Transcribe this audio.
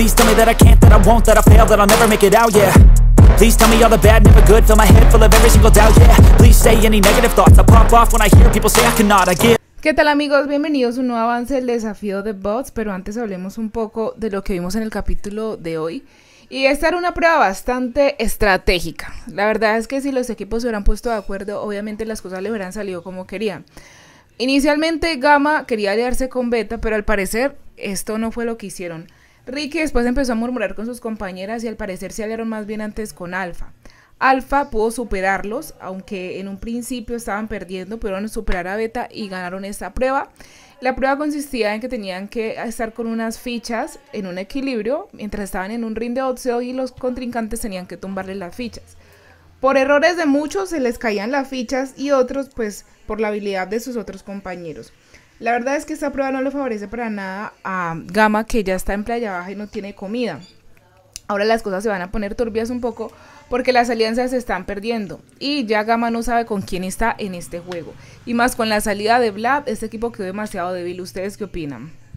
¿Qué tal amigos? Bienvenidos a un nuevo avance del desafío de bots, pero antes hablemos un poco de lo que vimos en el capítulo de hoy. Y esta era una prueba bastante estratégica. La verdad es que si los equipos se hubieran puesto de acuerdo, obviamente las cosas le hubieran salido como querían. Inicialmente Gamma quería aliarse con Beta, pero al parecer esto no fue lo que hicieron. Ricky después empezó a murmurar con sus compañeras y al parecer se aliaron más bien antes con Alfa. Alfa pudo superarlos, aunque en un principio estaban perdiendo, pudieron superar a Beta y ganaron esta prueba. La prueba consistía en que tenían que estar con unas fichas en un equilibrio mientras estaban en un ring de boxeo y los contrincantes tenían que tumbarle las fichas. Por errores de muchos se les caían las fichas y otros pues por la habilidad de sus otros compañeros. La verdad es que esta prueba no le favorece para nada a Gama, que ya está en playa baja y no tiene comida. Ahora las cosas se van a poner turbias un poco porque las alianzas se están perdiendo y ya Gama no sabe con quién está en este juego. Y más con la salida de Blab, este equipo quedó demasiado débil. ¿Ustedes qué opinan?